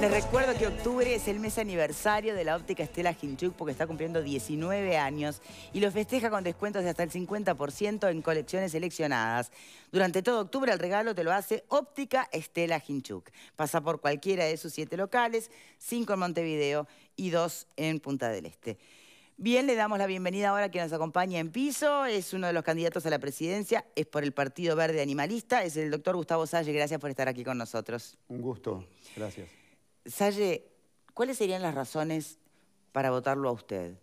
Les recuerdo que octubre es el mes aniversario de la óptica Estela Hinchuk porque está cumpliendo 19 años y lo festeja con descuentos de hasta el 50% en colecciones seleccionadas. Durante todo octubre el regalo te lo hace Óptica Estela Hinchuk. Pasa por cualquiera de sus siete locales, cinco en Montevideo y dos en Punta del Este. Bien, le damos la bienvenida ahora a quien nos acompaña en piso. Es uno de los candidatos a la presidencia, es por el Partido Verde Animalista, es el doctor Gustavo Salle. Gracias por estar aquí con nosotros. Un gusto, gracias. Salle, ¿cuáles serían las razones para votarlo a usted?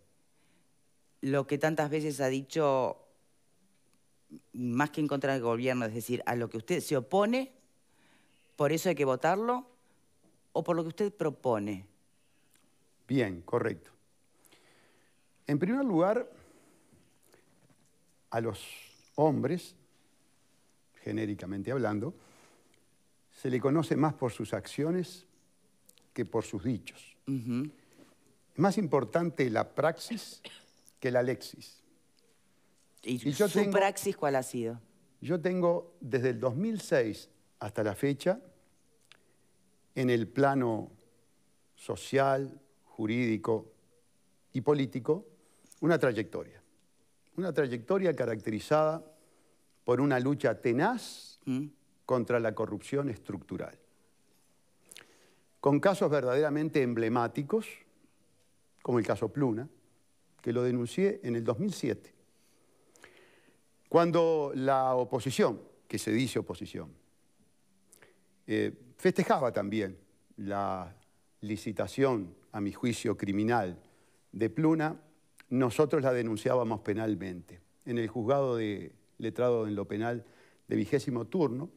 Lo que tantas veces ha dicho, más que en contra del gobierno, es decir, a lo que usted se opone, por eso hay que votarlo, o por lo que usted propone. Bien, correcto. En primer lugar, a los hombres, genéricamente hablando, se le conoce más por sus acciones que por sus dichos. es Más importante la praxis que la lexis. ¿Y, yo su praxis cuál ha sido? Yo tengo desde el 2006 hasta la fecha, en el plano social, jurídico y político, una trayectoria. Una trayectoria caracterizada por una lucha tenaz mm. contra la corrupción estructural con casos verdaderamente emblemáticos, como el caso Pluna, que lo denuncié en el 2007. Cuando la oposición, que se dice oposición, eh, festejaba también la licitación, a mi juicio, criminal de Pluna, nosotros la denunciábamos penalmente. En el juzgado de letrado en lo penal de vigésimo turno,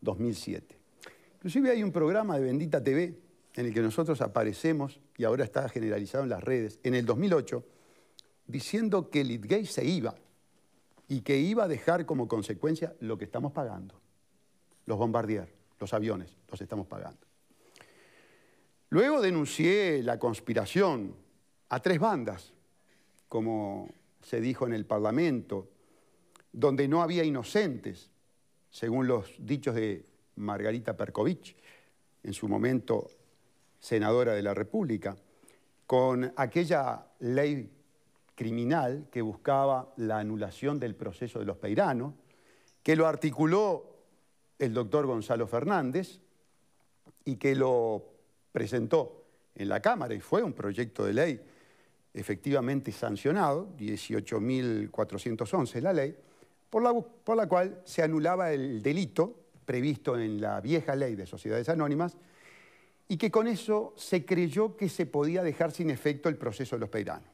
2007. Inclusive hay un programa de Bendita TV en el que nosotros aparecemos, y ahora está generalizado en las redes, en el 2008, diciendo que Litgate se iba y que iba a dejar como consecuencia lo que estamos pagando. Los bombardear los aviones, los estamos pagando. Luego denuncié la conspiración a tres bandas, como se dijo en el Parlamento, donde no había inocentes, según los dichos de Margarita Perkovich, en su momento senadora de la República, con aquella ley criminal que buscaba la anulación del proceso de los peiranos, que lo articuló el doctor Gonzalo Fernández y que lo presentó en la Cámara y fue un proyecto de ley efectivamente sancionado, 18.411 la ley, por la cual se anulaba el delito previsto en la vieja ley de sociedades anónimas, y que con eso se creyó que se podía dejar sin efecto el proceso de los peiranos.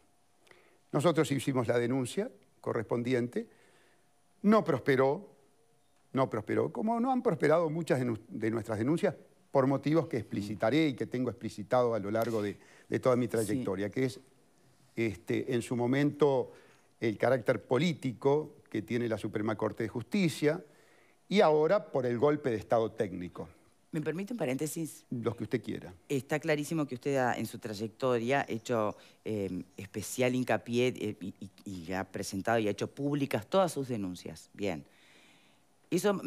Nosotros hicimos la denuncia correspondiente, no prosperó, no prosperó, como no han prosperado muchas de nuestras denuncias por motivos que explicitaré y que tengo explicitado a lo largo de, toda mi trayectoria, que es este, en su momento el carácter político que tiene la Suprema Corte de Justicia, y ahora por el golpe de Estado técnico. ¿Me permite un paréntesis? Los que usted quiera. Está clarísimo que usted ha, en su trayectoria hecho eh, especial hincapié eh, y, ha presentado y ha hecho públicas todas sus denuncias. Bien. Eso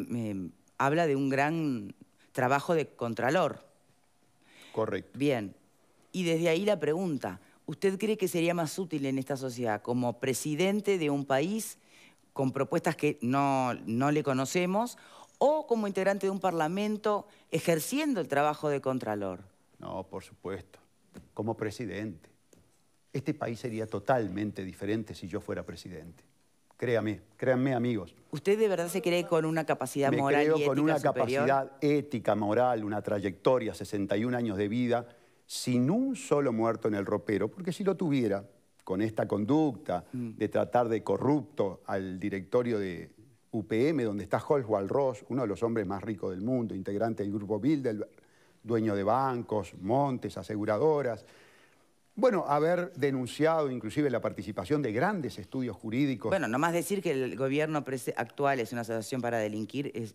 habla de un gran trabajo de contralor. Correcto. Bien. Y desde ahí la pregunta, ¿usted cree que sería más útil en esta sociedad como presidente de un país con propuestas que no, le conocemos o como integrante de un parlamento ejerciendo el trabajo de contralor? No, por supuesto, como presidente. Este país sería totalmente diferente si yo fuera presidente. Créame, créanme amigos. ¿Usted de verdad se cree con una capacidad moral y ética con una capacidad ética, moral, una trayectoria, 61 años de vida, sin un solo muerto en el ropero, porque si lo tuviera, con esta conducta mm. de tratar de corrupto al directorio de UPM, donde está Holzwald Ross, uno de los hombres más ricos del mundo, integrante del grupo Bilderberg, dueño de bancos, montes, aseguradoras. Bueno, haber denunciado inclusive la participación de grandes estudios jurídicos. Bueno, nomás decir que el gobierno actual es una asociación para delinquir es,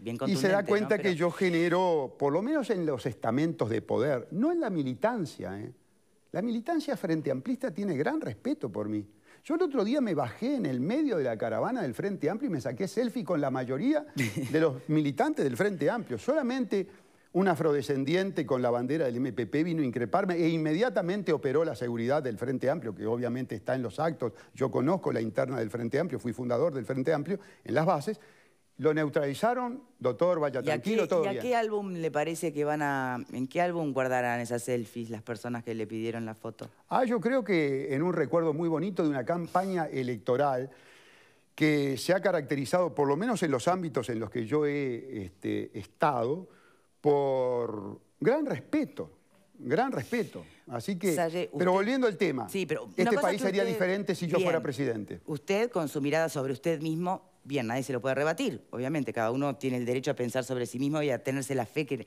bien contundente. Y se da cuenta que yo genero, por lo menos en los estamentos de poder, no en la militancia, ¿eh? La militancia frente amplista tiene gran respeto por mí. Yo el otro día me bajé en el medio de la caravana del Frente Amplio y me saqué selfie con la mayoría de los militantes del Frente Amplio. Solamente un afrodescendiente con la bandera del MPP vino a increparme e inmediatamente operó la seguridad del Frente Amplio, que obviamente está en los actos. Yo conozco la interna del Frente Amplio, fui fundador del Frente Amplio en las bases. ¿Lo neutralizaron? Doctor, vaya tranquilo, ¿y a qué álbum le parece que van a... ¿En qué álbum guardarán esas selfies las personas que le pidieron la foto? Ah, yo creo que en un recuerdo muy bonito de una campaña electoral que se ha caracterizado, por lo menos en los ámbitos en los que yo he este, estado, por gran respeto, gran respeto. Así que, pero volviendo al tema, sí, pero este país sería diferente si yo fuera presidente. Usted, con su mirada sobre usted mismo, bien, nadie se lo puede rebatir, obviamente, cada uno tiene el derecho a pensar sobre sí mismo y a tenerse la fe que...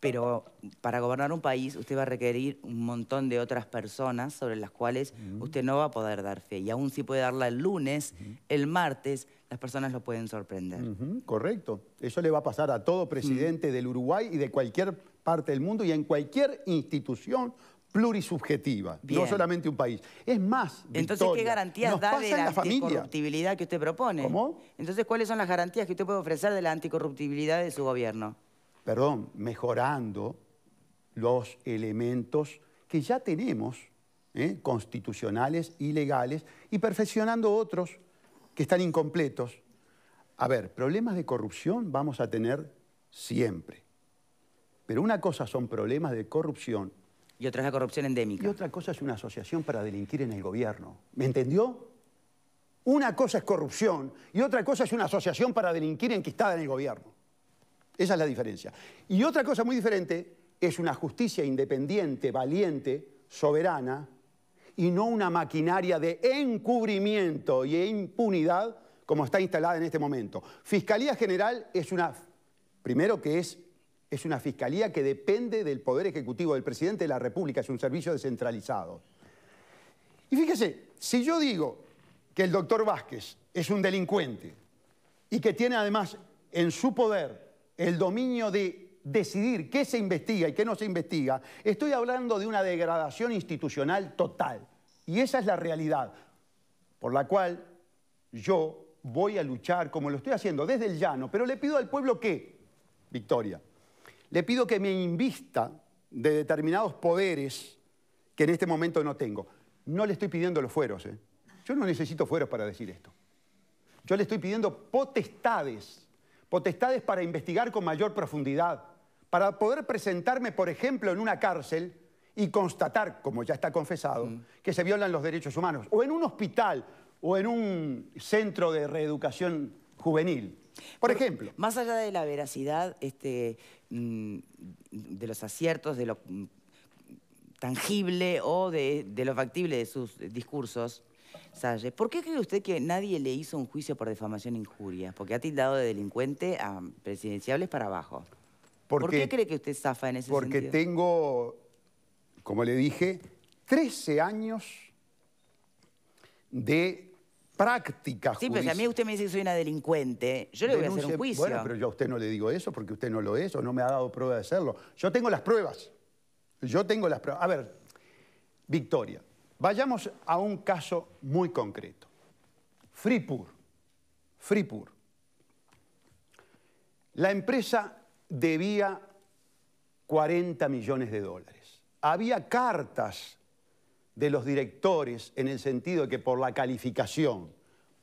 Pero para gobernar un país usted va a requerir un montón de otras personas sobre las cuales usted no va a poder dar fe. Y aún si puede darla el lunes, el martes, las personas lo pueden sorprender. Correcto. Eso le va a pasar a todo presidente del Uruguay y de cualquier parte del mundo y en cualquier institución plurisubjetiva, no solamente un país. Es más, Entonces, ¿qué garantías da de la, anticorruptibilidad que usted propone? ¿Cómo? Entonces, ¿cuáles son las garantías que usted puede ofrecer de la anticorruptibilidad de su gobierno? Perdón, mejorando los elementos que ya tenemos, ¿eh? constitucionales y legales, y perfeccionando otros que están incompletos. A ver, problemas de corrupción vamos a tener siempre. Pero una cosa son problemas de corrupción y otra es la corrupción endémica. Y otra cosa es una asociación para delinquir en el gobierno. ¿Me entendió? Una cosa es corrupción y otra cosa es una asociación para delinquir enquistada en el gobierno. Esa es la diferencia. Y otra cosa muy diferente es una justicia independiente, valiente, soberana, y no una maquinaria de encubrimiento y impunidad como está instalada en este momento. Fiscalía General es una, primero que es es una fiscalía que depende del Poder Ejecutivo del Presidente de la República, es un servicio descentralizado. Y fíjese, si yo digo que el doctor Vázquez es un delincuente y que tiene además en su poder el dominio de decidir qué se investiga y qué no se investiga, estoy hablando de una degradación institucional total. Y esa es la realidad por la cual yo voy a luchar como lo estoy haciendo desde el llano, pero le pido al pueblo que, Victoria, le pido que me invista de determinados poderes que en este momento no tengo. No le estoy pidiendo los fueros. ¿eh? Yo no necesito fueros para decir esto. Yo le estoy pidiendo potestades, potestades para investigar con mayor profundidad, para poder presentarme, por ejemplo, en una cárcel y constatar, como ya está confesado, mm. que se violan los derechos humanos, o en un hospital, o en un centro de reeducación juvenil. Por, ejemplo. Más allá de la veracidad, este, Mm, de los aciertos, de lo tangible o de, lo factible de sus discursos, ¿por qué cree usted que nadie le hizo un juicio por defamación e injuria? Porque ha tildado de delincuente a presidenciables para abajo. ¿Por qué cree que usted zafa en ese sentido? Porque tengo, como le dije, 13 años de prácticas Sí, pero si a mí usted me dice que soy una delincuente, yo le voy a hacer un juicio. Bueno, pero yo a usted no le digo eso porque usted no lo es o no me ha dado prueba de hacerlo. Yo tengo las pruebas. Yo tengo las pruebas. A ver, Victoria, vayamos a un caso muy concreto. Freepur. Freepur. La empresa debía 40 millones de dólares. Había cartas de los directores en el sentido de que por la calificación,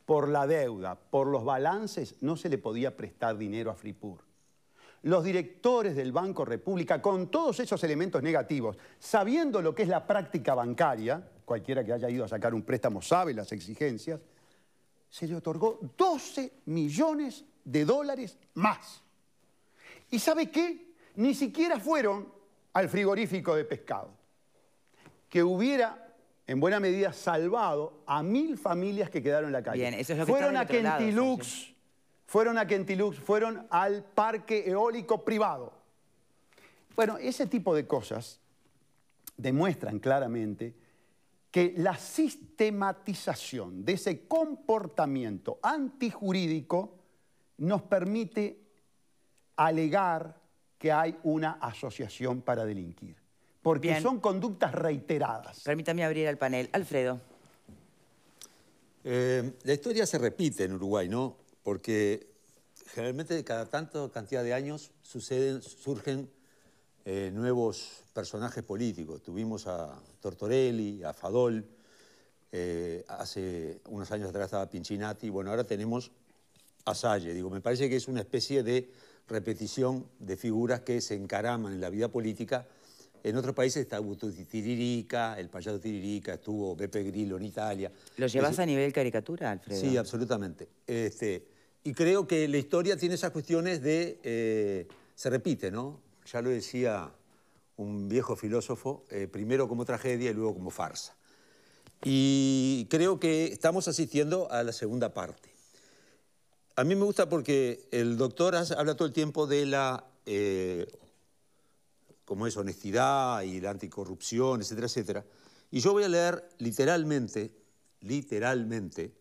por la deuda, por los balances, no se le podía prestar dinero a Fripur. Los directores del Banco República, con todos esos elementos negativos, sabiendo lo que es la práctica bancaria, cualquiera que haya ido a sacar un préstamo sabe las exigencias, se le otorgó 12 millones de dólares más. ¿Y sabe qué? Ni siquiera fueron al frigorífico de pescado. Que hubiera en buena medida salvado a mil familias que quedaron en la calle. fueron a Quentilux, fueron a Kentilux, fueron al parque eólico privado. Bueno, ese tipo de cosas demuestran claramente que la sistematización de ese comportamiento antijurídico nos permite alegar que hay una asociación para delinquir porque son conductas reiteradas. Permítame abrir el panel. Alfredo. Eh, la historia se repite en Uruguay, ¿no? Porque generalmente cada tanto cantidad de años suceden, surgen eh, nuevos personajes políticos. Tuvimos a Tortorelli, a Fadol, eh, hace unos años atrás estaba Pinchinati, bueno, ahora tenemos a Salle. Digo, me parece que es una especie de repetición de figuras que se encaraman en la vida política en otros países está Tiririca, el payaso Tiririca, estuvo Pepe Grillo en Italia. ¿Lo llevas a nivel caricatura, Alfredo? Sí, absolutamente. Este, y creo que la historia tiene esas cuestiones de... Eh, se repite, ¿no? Ya lo decía un viejo filósofo, eh, primero como tragedia y luego como farsa. Y creo que estamos asistiendo a la segunda parte. A mí me gusta porque el doctor habla todo el tiempo de la eh, como es honestidad y la anticorrupción, etcétera, etcétera. Y yo voy a leer literalmente, literalmente,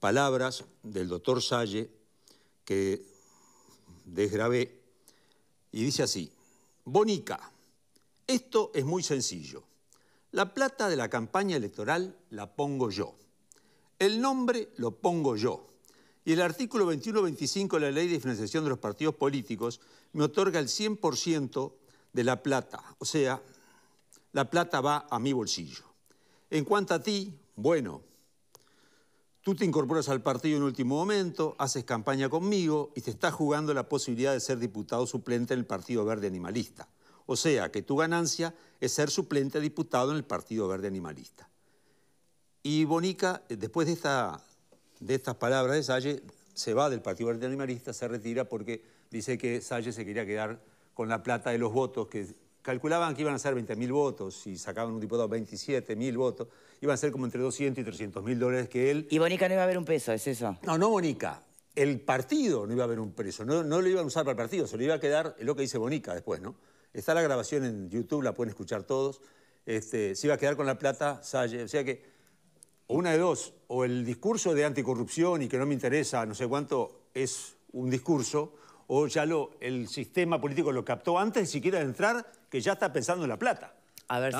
palabras del doctor Salle que desgrabé y dice así, Bonica, esto es muy sencillo. La plata de la campaña electoral la pongo yo. El nombre lo pongo yo. Y el artículo 21.25 de la Ley de Financiación de los Partidos Políticos me otorga el 100% de la plata, o sea, la plata va a mi bolsillo. En cuanto a ti, bueno, tú te incorporas al partido en último momento, haces campaña conmigo y te estás jugando la posibilidad de ser diputado suplente en el Partido Verde Animalista. O sea, que tu ganancia es ser suplente diputado en el Partido Verde Animalista. Y Bonica, después de, de estas palabras de Salle, se va del Partido Verde Animalista, se retira porque dice que Salle se quería quedar con la plata de los votos, que calculaban que iban a ser 20.000 votos, y sacaban un diputado 27.000 votos, iban a ser como entre 200 y 300 mil dólares que él... Y Bonica no iba a haber un peso, ¿es eso? No, no Bonica. El partido no iba a haber un peso, no, no lo iban a usar para el partido, se lo iba a quedar, es lo que dice Bonica después, ¿no? Está la grabación en YouTube, la pueden escuchar todos. Este, se iba a quedar con la plata o sea que o una de dos, o el discurso de anticorrupción y que no me interesa, no sé cuánto, es un discurso, o ya el sistema político lo captó antes y siquiera de entrar, que ya está pensando en la plata. A ver,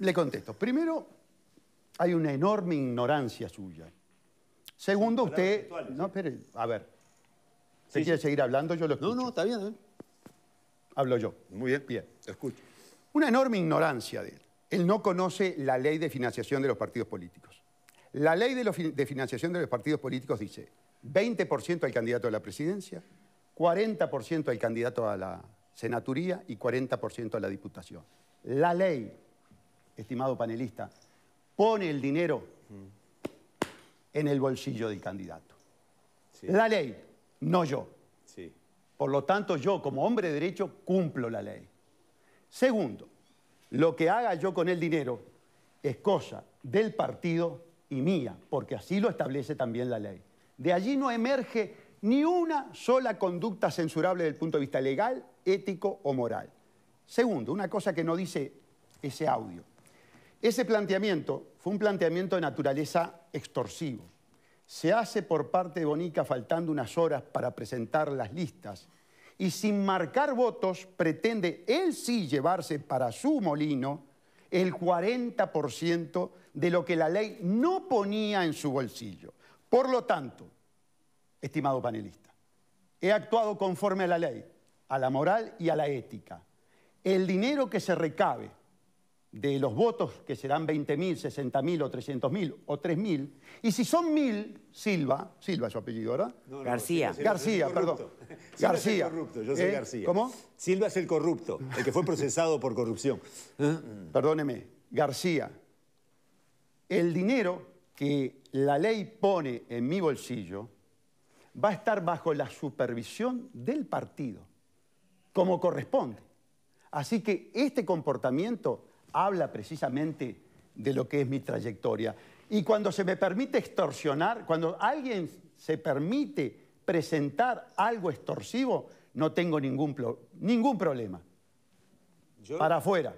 Le contesto. Primero, hay una enorme ignorancia suya. Segundo, usted... no, espere, a ver. ¿Se quiere seguir hablando? Yo lo No, no, está bien. ¿eh? Hablo yo. Muy bien. Bien. escucho. Una enorme ignorancia de él. Él no conoce la ley de financiación de los partidos políticos. La ley de, de financiación de los partidos políticos dice 20% al candidato a la presidencia, 40% al candidato a la senaturía y 40% a la diputación. La ley, estimado panelista, pone el dinero mm. en el bolsillo del candidato. La ley, no yo. Sí. Por lo tanto, yo como hombre de derecho cumplo la ley. Segundo, lo que haga yo con el dinero es cosa del partido y mía, porque así lo establece también la ley. De allí no emerge ni una sola conducta censurable desde el punto de vista legal, ético o moral. Segundo, una cosa que no dice ese audio. Ese planteamiento fue un planteamiento de naturaleza extorsivo. Se hace por parte de Bonica faltando unas horas para presentar las listas y sin marcar votos pretende él sí llevarse para su molino el 40% de lo que la ley no ponía en su bolsillo. Por lo tanto, estimado panelista. He actuado conforme a la ley, a la moral y a la ética. El dinero que se recabe de los votos, que serán 20.000, 60.000 o 300.000 o 3.000, y si son 1.000, Silva, Silva es su apellido, ¿verdad? García. García, perdón. García. el corrupto, yo soy ¿Eh? García. ¿Cómo? Silva es el corrupto, el que fue procesado por corrupción. ¿Eh? Perdóneme, García, el dinero que la ley pone en mi bolsillo va a estar bajo la supervisión del partido, como corresponde. Así que este comportamiento habla precisamente de lo que es mi trayectoria. Y cuando se me permite extorsionar, cuando alguien se permite presentar algo extorsivo, no tengo ningún, ningún problema. para afuera.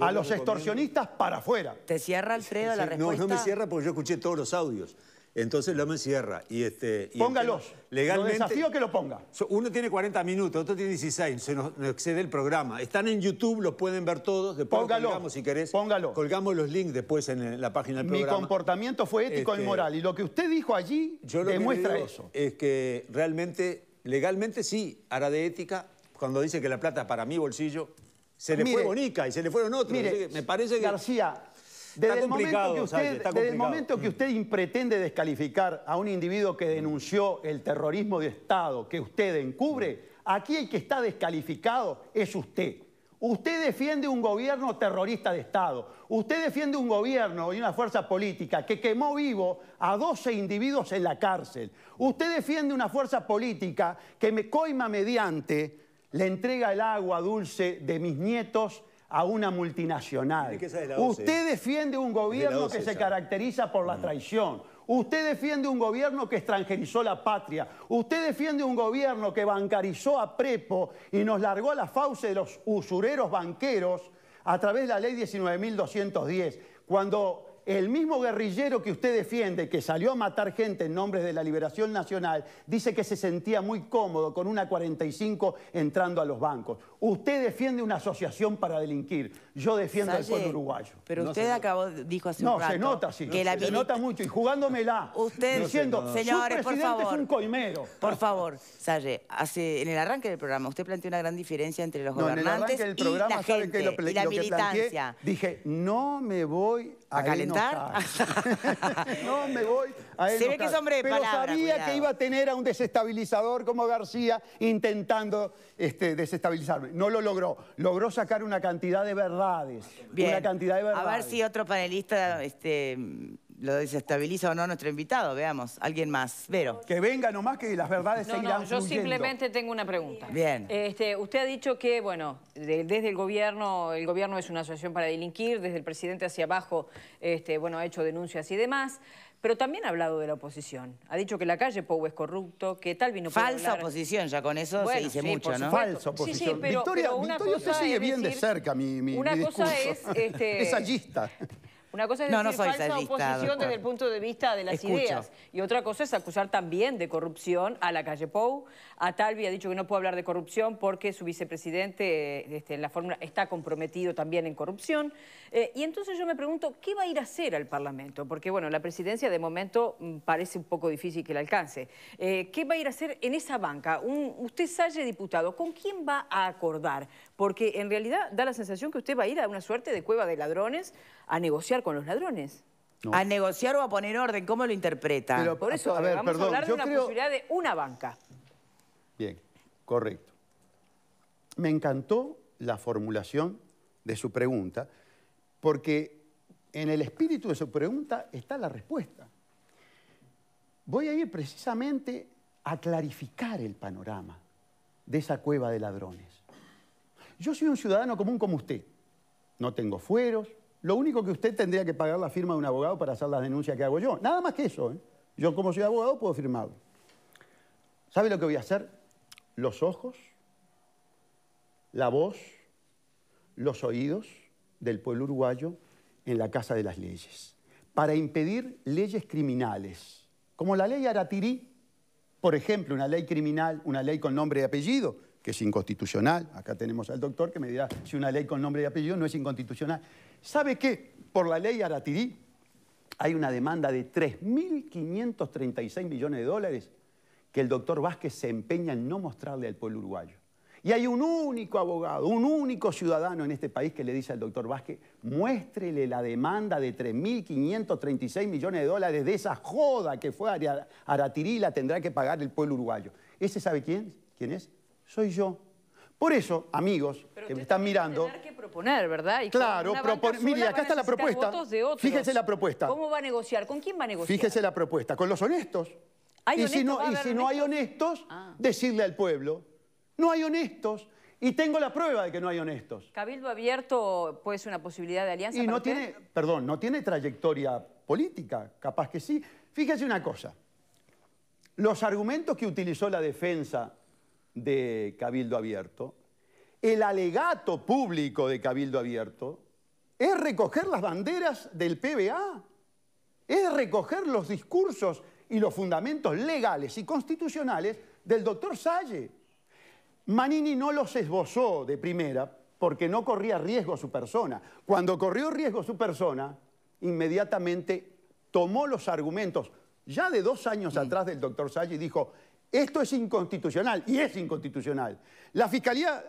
A los extorsionistas, para afuera. ¿Te cierra, Alfredo, la respuesta? No, no me cierra porque yo escuché todos los audios. Entonces lo me encierra. Y este, Póngalos. legalmente. desafío que lo ponga. Uno tiene 40 minutos, otro tiene 16. Se nos, excede el programa. Están en YouTube, los pueden ver todos. Después Póngalo. colgamos, si querés. Póngalo. Colgamos los links después en la página del programa. Mi comportamiento fue ético y este, moral. Y lo que usted dijo allí demuestra eso. Es que realmente, legalmente sí, hará de ética. Cuando dice que la plata para mi bolsillo, se le fue Bonica y se le fueron otros. Mire, me parece que... García, desde el momento que usted, el momento que usted pretende descalificar a un individuo que denunció el terrorismo de Estado que usted encubre, aquí el que está descalificado es usted. Usted defiende un gobierno terrorista de Estado. Usted defiende un gobierno y una fuerza política que quemó vivo a 12 individuos en la cárcel. Usted defiende una fuerza política que me coima mediante la entrega el agua dulce de mis nietos a una multinacional. Usted defiende un gobierno que se caracteriza por la mm. traición. Usted defiende un gobierno que extranjerizó la patria. Usted defiende un gobierno que bancarizó a Prepo y nos largó a la fauce de los usureros banqueros a través de la ley 19.210. Cuando el mismo guerrillero que usted defiende, que salió a matar gente en nombre de la liberación nacional, dice que se sentía muy cómodo con una 45 entrando a los bancos. Usted defiende una asociación para delinquir yo defiendo al pueblo uruguayo. Pero usted acabó, dijo hace un rato... No, se nota, sí. Que se nota mucho. Y jugándomela. Usted, diciendo, señores, por favor. es un coimero. Por favor, Salle, hace, en el arranque del programa usted planteó una gran diferencia entre los gobernantes programa, y la gente, lo, y la militancia. dije, no me voy a, calentar. no me voy a enojar. Pero sabía que iba a tener a un desestabilizador como García intentando este, desestabilizarme. No lo logró. Logró sacar una cantidad de verdad una cantidad de verdades. A ver si otro panelista este, lo desestabiliza o no nuestro invitado. Veamos, alguien más. Vero. Que venga nomás que las verdades yo simplemente tengo una pregunta. Bien. Este, usted ha dicho que, bueno, desde el gobierno, el gobierno es una asociación para delinquir, desde el presidente hacia abajo, este, bueno, ha hecho denuncias y demás pero también ha hablado de la oposición. Ha dicho que la calle Pou es corrupto, que tal vino Falsa oposición, ya con eso se dice mucho, ¿no? Falsa oposición. Sí, sí, pero, una usted sigue bien de cerca mi, mi Una cosa es... Este, es una cosa es no, decir falsa oposición desde el punto de vista de las ideas. Y otra cosa es acusar también de corrupción a la calle Pou, a Atalvi ha dicho que no puede hablar de corrupción porque su vicepresidente eh, este, en la fórmula está comprometido también en corrupción. Eh, y entonces yo me pregunto, ¿qué va a ir a hacer al Parlamento? Porque, bueno, la presidencia de momento mm, parece un poco difícil que la alcance. Eh, ¿Qué va a ir a hacer en esa banca? Un, usted sale diputado, ¿con quién va a acordar? Porque en realidad da la sensación que usted va a ir a una suerte de cueva de ladrones a negociar con los ladrones. A negociar o a poner orden, ¿cómo lo interpreta? Pero, Por eso, vamos a hablar de una posibilidad de una banca. Bien, correcto. Me encantó la formulación de su pregunta porque en el espíritu de su pregunta está la respuesta. Voy a ir precisamente a clarificar el panorama de esa cueva de ladrones. Yo soy un ciudadano común como usted. No tengo fueros. Lo único que usted tendría que pagar la firma de un abogado para hacer las denuncias que hago yo. Nada más que eso. ¿eh? Yo como soy abogado puedo firmarlo. ¿Sabe lo que voy a hacer? los ojos, la voz, los oídos del pueblo uruguayo en la Casa de las Leyes, para impedir leyes criminales, como la ley Aratirí, por ejemplo, una ley criminal, una ley con nombre y apellido, que es inconstitucional. Acá tenemos al doctor que me dirá si una ley con nombre y apellido no es inconstitucional. ¿Sabe qué? Por la ley Aratirí hay una demanda de 3.536 millones de dólares que el doctor Vázquez se empeña en no mostrarle al pueblo uruguayo. Y hay un único abogado, un único ciudadano en este país que le dice al doctor Vázquez, muéstrele la demanda de 3.536 millones de dólares de esa joda que fue a Aratirí la tendrá que pagar el pueblo uruguayo. ¿Ese sabe quién? ¿Quién es? Soy yo. Por eso, amigos que me están mirando... que proponer, ¿verdad? claro, proponer... Mire, acá está la propuesta. Fíjese la propuesta. ¿Cómo va a negociar? ¿Con quién va a negociar? Fíjese la propuesta. Con los honestos y si no, hay honestos, ah. decirle al pueblo, no hay honestos. Y tengo la prueba de que no hay honestos. ¿Cabildo abierto puede ser una posibilidad de alianza? Y no tiene, perdón, no tiene trayectoria política, capaz que sí. Fíjese una cosa, los argumentos que utilizó la defensa de Cabildo Abierto, el alegato público de Cabildo Abierto, es recoger las banderas del PBA, es recoger los discursos y los fundamentos legales y constitucionales del doctor Salle. Manini no los esbozó de primera porque no corría riesgo su persona. Cuando corrió riesgo su persona, inmediatamente tomó los argumentos ya de dos años atrás del doctor Salle y dijo, esto es inconstitucional y es inconstitucional. La Fiscalía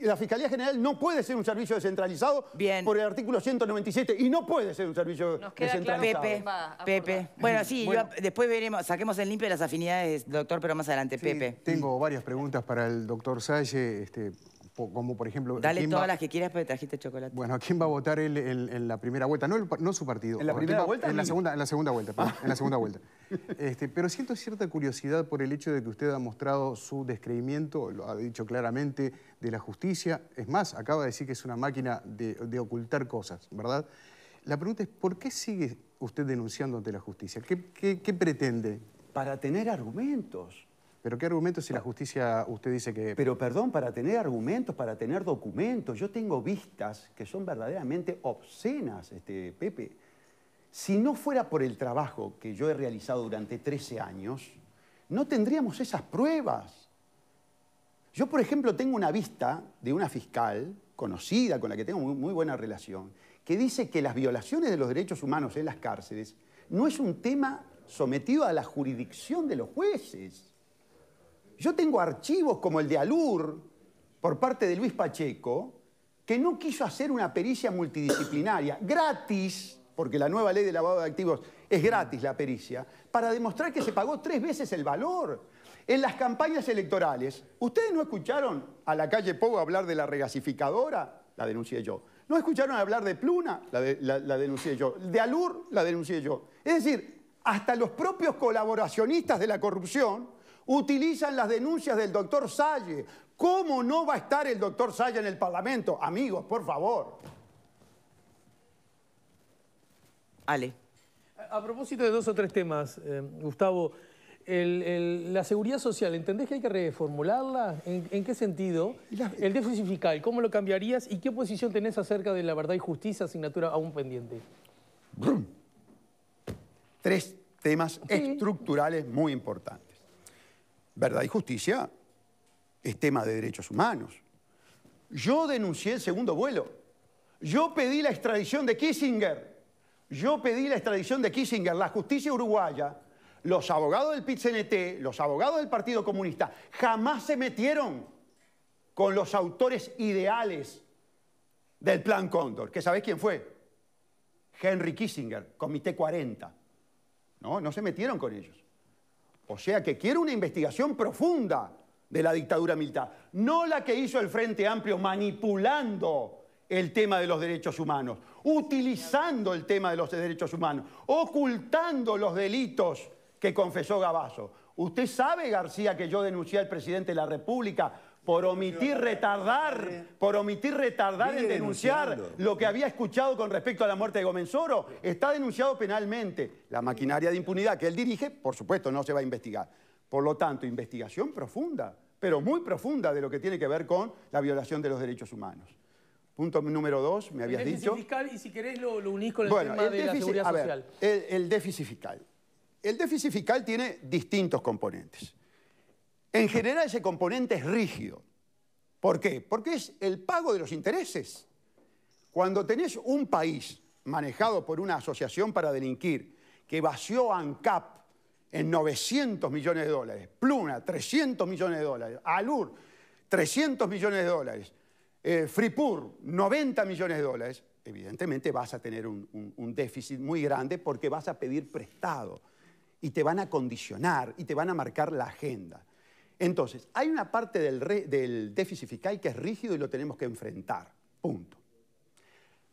la Fiscalía General no puede ser un servicio descentralizado por el artículo 197 y no puede ser un servicio Nos queda descentralizado. Pepe, Pepe. Bueno, sí, después veremos, saquemos en limpio las afinidades, doctor, pero más adelante, Pepe. Tengo varias preguntas para el doctor Salle. Este, como por ejemplo... Dale todas las que quieras, pero trajiste chocolate. Bueno, ¿a ¿quién va a votar él en, la primera vuelta? No, no su partido. ¿En la primera vuelta? En la, segunda, en la segunda vuelta, perdón, en la segunda vuelta. Este, pero siento cierta curiosidad por el hecho de que usted ha mostrado su descreimiento, lo ha dicho claramente, de la justicia. Es más, acaba de decir que es una máquina de, ocultar cosas, ¿verdad? La pregunta es, ¿por qué sigue usted denunciando ante la justicia? qué pretende? Para tener argumentos pero ¿qué argumentos si la ah. justicia usted dice que... Pero perdón, para tener argumentos, para tener documentos, yo tengo vistas que son verdaderamente obscenas, este, Pepe. Si no fuera por el trabajo que yo he realizado durante 13 años, no tendríamos esas pruebas. Yo, por ejemplo, tengo una vista de una fiscal conocida, con la que tengo muy buena relación, que dice que las violaciones de los derechos humanos en las cárceles no es un tema sometido a la jurisdicción de los jueces. Yo tengo archivos como el de Alur, por parte de Luis Pacheco, que no quiso hacer una pericia multidisciplinaria, gratis, porque la nueva ley de lavado de activos es gratis la pericia, para demostrar que se pagó tres veces el valor. En las campañas electorales, ¿ustedes no escucharon a la calle Pogo hablar de la regasificadora? La denuncié yo. ¿No escucharon hablar de Pluna? la denuncié yo. De Alur, la denuncié yo. Es decir, hasta los propios colaboracionistas de la corrupción Utilizan las denuncias del doctor Salle. ¿Cómo no va a estar el doctor Salle en el Parlamento? Amigos, por favor. Ale. A propósito de dos o tres temas, eh, Gustavo, la seguridad social, ¿entendés que hay que reformularla? ¿En, qué sentido? El déficit fiscal, ¿cómo lo cambiarías? ¿Y qué posición tenés acerca de la verdad y justicia, asignatura aún pendiente? Tres temas estructurales muy importantes verdad y justicia es tema de derechos humanos. Yo denuncié el segundo vuelo. Yo pedí la extradición de Kissinger. Yo pedí la extradición de Kissinger. La justicia uruguaya, los abogados del pit los abogados del Partido Comunista, jamás se metieron con los autores ideales del Plan Cóndor. ¿Que sabés quién fue? Henry Kissinger, Comité 40. No, no se metieron con ellos. O sea que quiere una investigación profunda de la dictadura militar, no la que hizo el Frente Amplio manipulando el tema de los derechos humanos, utilizando el tema de los derechos humanos, ocultando los delitos que confesó Gabazo. Usted sabe, García, que yo denuncié al presidente de la República por omitir retardar, por omitir retardar en denunciar lo que había escuchado con respecto a la muerte de Gómez Oro, está denunciado penalmente. La maquinaria de impunidad que él dirige, por supuesto, no se va a investigar. Por lo tanto, investigación profunda, pero muy profunda de lo que tiene que ver con la violación de los derechos humanos. Punto número dos, me habías el déficit dicho. fiscal y si querés lo, unís con el tema de la seguridad el déficit fiscal. El déficit fiscal tiene distintos componentes. En general ese componente es rígido. ¿Por qué? Porque es el pago de los intereses. Cuando tenés un país manejado por una asociación para delinquir que vació ANCAP en 900 millones de dólares, Pluna 300 millones de dólares, Alur 300 millones de dólares, eh, Fripur 90 millones de dólares, evidentemente vas a tener un déficit muy grande porque vas a pedir prestado y te van a condicionar y te van a marcar la agenda. Entonces, hay una parte del, déficit fiscal que es rígido y lo tenemos que enfrentar. Punto.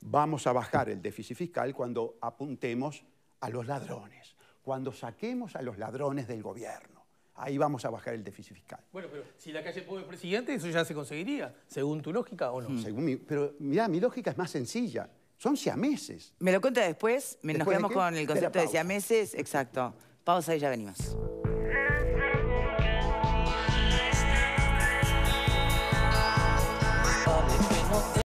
Vamos a bajar el déficit fiscal cuando apuntemos a los ladrones, cuando saquemos a los ladrones del gobierno ahí vamos a bajar el déficit fiscal. Bueno, pero si la calle pone presidente, eso ya se conseguiría, según tu lógica o no. Hmm. Según pero mira, mi lógica es más sencilla. Son siameses. Me lo cuenta después, me nos con el concepto de, de siameses, exacto. Pausa y ya venimos.